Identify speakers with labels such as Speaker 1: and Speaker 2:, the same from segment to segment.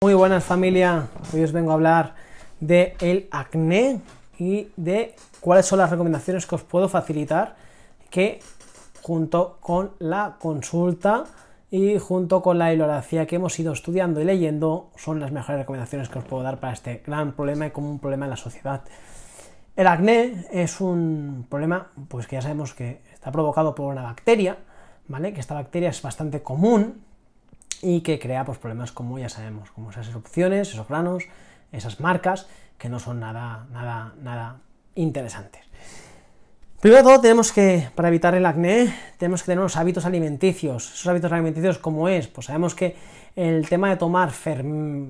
Speaker 1: Muy buenas familia, hoy os vengo a hablar de el acné y de cuáles son las recomendaciones que os puedo facilitar que junto con la consulta y junto con la bibliografía que hemos ido estudiando y leyendo son las mejores recomendaciones que os puedo dar para este gran problema y un problema en la sociedad. El acné es un problema pues que ya sabemos que está provocado por una bacteria, ¿vale? Que esta bacteria es bastante común y que crea pues, problemas como ya sabemos, como esas erupciones, esos granos, esas marcas que no son nada nada nada interesantes. Primero de todo tenemos que, para evitar el acné, tenemos que tener unos hábitos alimenticios. Esos hábitos alimenticios, ¿cómo es? Pues sabemos que el tema de tomar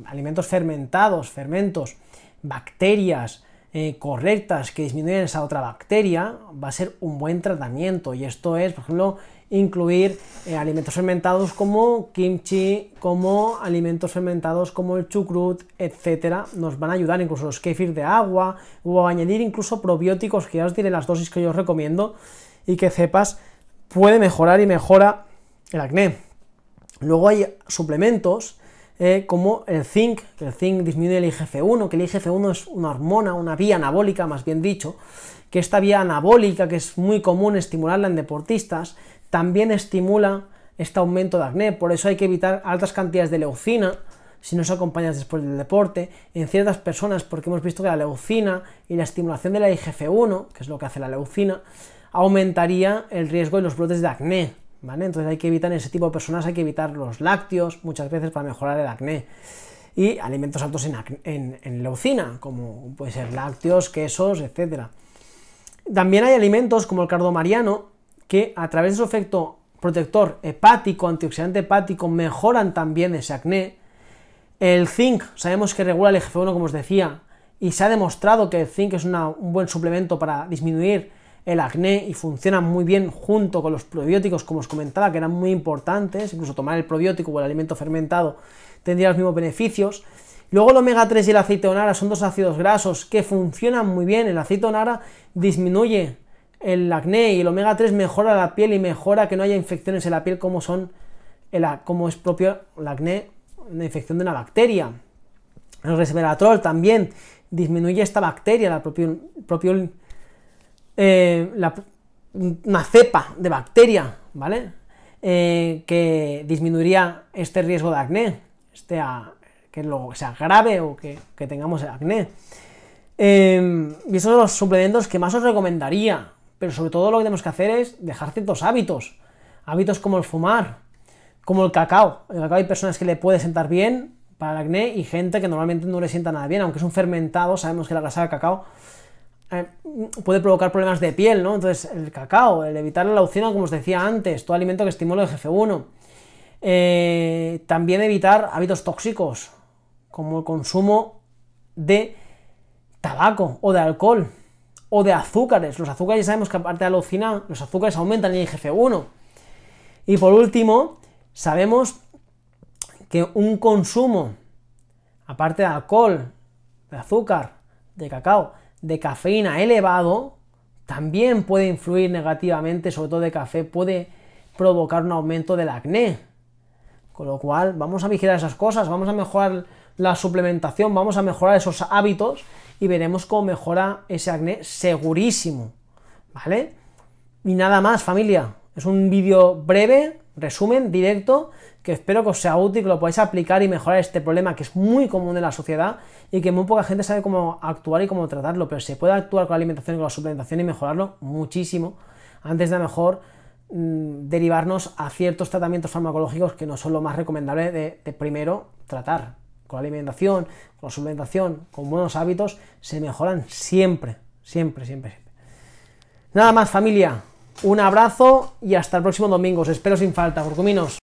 Speaker 1: alimentos fermentados, fermentos, bacterias eh, correctas que disminuyen esa otra bacteria, va a ser un buen tratamiento. Y esto es, por ejemplo, incluir eh, alimentos fermentados como kimchi, como alimentos fermentados como el chucrut, etcétera. Nos van a ayudar incluso los kefir de agua o añadir incluso probióticos, que ya os diré las dosis que yo os recomiendo y que cepas puede mejorar y mejora el acné. Luego hay suplementos eh, como el zinc, que el zinc disminuye el IGF-1, que el IGF-1 es una hormona, una vía anabólica, más bien dicho, que esta vía anabólica, que es muy común estimularla en deportistas, también estimula este aumento de acné. Por eso hay que evitar altas cantidades de leucina si no se acompañas después del deporte, en ciertas personas, porque hemos visto que la leucina y la estimulación de la IGF-1, que es lo que hace la leucina, aumentaría el riesgo de los brotes de acné. ¿vale? Entonces hay que evitar en ese tipo de personas, hay que evitar los lácteos muchas veces para mejorar el acné. Y alimentos altos en, leucina, como pueden ser lácteos, quesos, etc. También hay alimentos como el cardo mariano, que a través de su efecto protector hepático, antioxidante hepático, mejoran también ese acné. El zinc, sabemos que regula el eje 1 como os decía, y se ha demostrado que el zinc es un buen suplemento para disminuir el acné y funciona muy bien junto con los probióticos, como os comentaba, que eran muy importantes, incluso tomar el probiótico o el alimento fermentado tendría los mismos beneficios. Luego el omega 3 y el aceite de onara son dos ácidos grasos que funcionan muy bien. El aceite de onara disminuye el acné y el omega 3 mejora la piel y mejora que no haya infecciones en la piel como son, como es propio el acné, una infección de una bacteria. El resveratrol también disminuye esta bacteria, la propio, propio eh, una cepa de bacteria, ¿vale? Eh, que disminuiría este riesgo de acné, este que lo sea grave o que, tengamos el acné. Em, y esos son los suplementos que más os recomendaría pero sobre todo lo que tenemos que hacer es dejar ciertos hábitos, hábitos como el fumar, como el cacao. El cacao hay personas que le puede sentar bien para el acné y gente que normalmente no le sienta nada bien, aunque es un fermentado, sabemos que la grasa de cacao eh, puede provocar problemas de piel, ¿no? Entonces, el cacao, el evitar la leucina, como os decía antes, todo alimento que estimula el GF1. Eh, también evitar hábitos tóxicos, como el consumo de tabaco o de alcohol o de azúcares. Los azúcares ya sabemos que aparte de la los azúcares aumentan el IGF-1. Y por último, sabemos que un consumo, aparte de alcohol, de azúcar, de cacao, de cafeína elevado, también puede influir negativamente, sobre todo de café, puede provocar un aumento del acné. Con lo cual, vamos a vigilar esas cosas, vamos a mejorar la suplementación, vamos a mejorar esos hábitos y veremos cómo mejora ese acné segurísimo, ¿vale? Y nada más, familia. Es un vídeo breve, resumen, directo, que espero que os sea útil, que lo podáis aplicar y mejorar este problema que es muy común en la sociedad y que muy poca gente sabe cómo actuar y cómo tratarlo, pero se puede actuar con la alimentación y con la suplementación y mejorarlo muchísimo antes de a lo mejor mm, derivarnos a ciertos tratamientos farmacológicos que no son lo más recomendable de primero tratar con la alimentación, con suplementación, con buenos hábitos, se mejoran siempre, siempre, siempre, Nada más familia, un abrazo y hasta el próximo domingo, os espero sin falta, curcuminos.